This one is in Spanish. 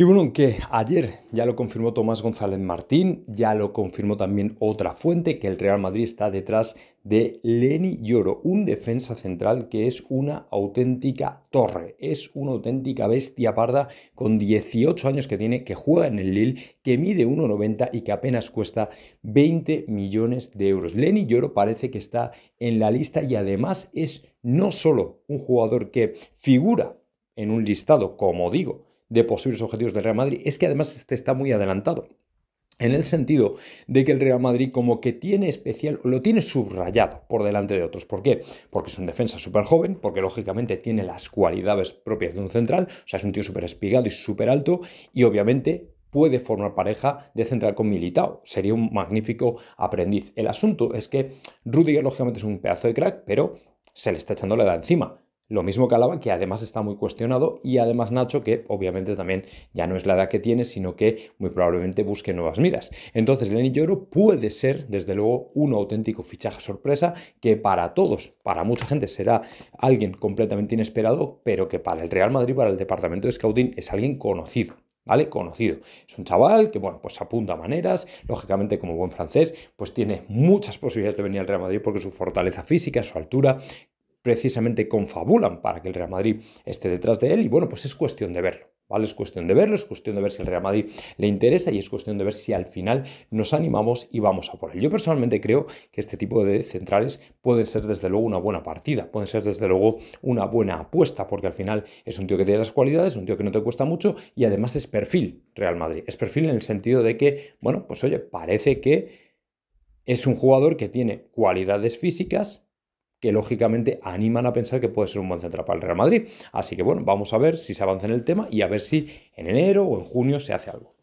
Y bueno, que ayer ya lo confirmó Tomás González Martín, ya lo confirmó también otra fuente, que el Real Madrid está detrás de Leni Lloro, un defensa central que es una auténtica torre, es una auténtica bestia parda con 18 años que tiene, que juega en el Lille, que mide 1,90 y que apenas cuesta 20 millones de euros. Leni Lloro parece que está en la lista y además es no solo un jugador que figura en un listado, como digo, de posibles objetivos del Real Madrid es que además este está muy adelantado. En el sentido de que el Real Madrid como que tiene especial, lo tiene subrayado por delante de otros. ¿Por qué? Porque es un defensa súper joven, porque lógicamente tiene las cualidades propias de un central, o sea, es un tío súper espigado y súper alto, y obviamente puede formar pareja de central con Militao. Sería un magnífico aprendiz. El asunto es que Rudiger lógicamente es un pedazo de crack, pero se le está echando la edad encima. Lo mismo que que además está muy cuestionado, y además Nacho, que obviamente también ya no es la edad que tiene, sino que muy probablemente busque nuevas miras. Entonces, Lenny Lloro puede ser, desde luego, un auténtico fichaje sorpresa que para todos, para mucha gente, será alguien completamente inesperado, pero que para el Real Madrid, para el departamento de scouting, es alguien conocido. ¿vale? Conocido. Es un chaval que, bueno, pues apunta maneras, lógicamente como buen francés, pues tiene muchas posibilidades de venir al Real Madrid porque su fortaleza física, su altura, precisamente confabulan para que el Real Madrid esté detrás de él y bueno, pues es cuestión de verlo. ¿Vale? Es cuestión de verlo, es cuestión de ver si el Real Madrid le interesa y es cuestión de ver si al final nos animamos y vamos a por él. Yo personalmente creo que este tipo de centrales pueden ser desde luego una buena partida, pueden ser desde luego una buena apuesta, porque al final es un tío que tiene las cualidades, un tío que no te cuesta mucho y además es perfil Real Madrid. Es perfil en el sentido de que, bueno, pues oye, parece que es un jugador que tiene cualidades físicas, que lógicamente animan a pensar que puede ser un buen central para el Real Madrid. Así que bueno, vamos a ver si se avanza en el tema y a ver si en enero o en junio se hace algo.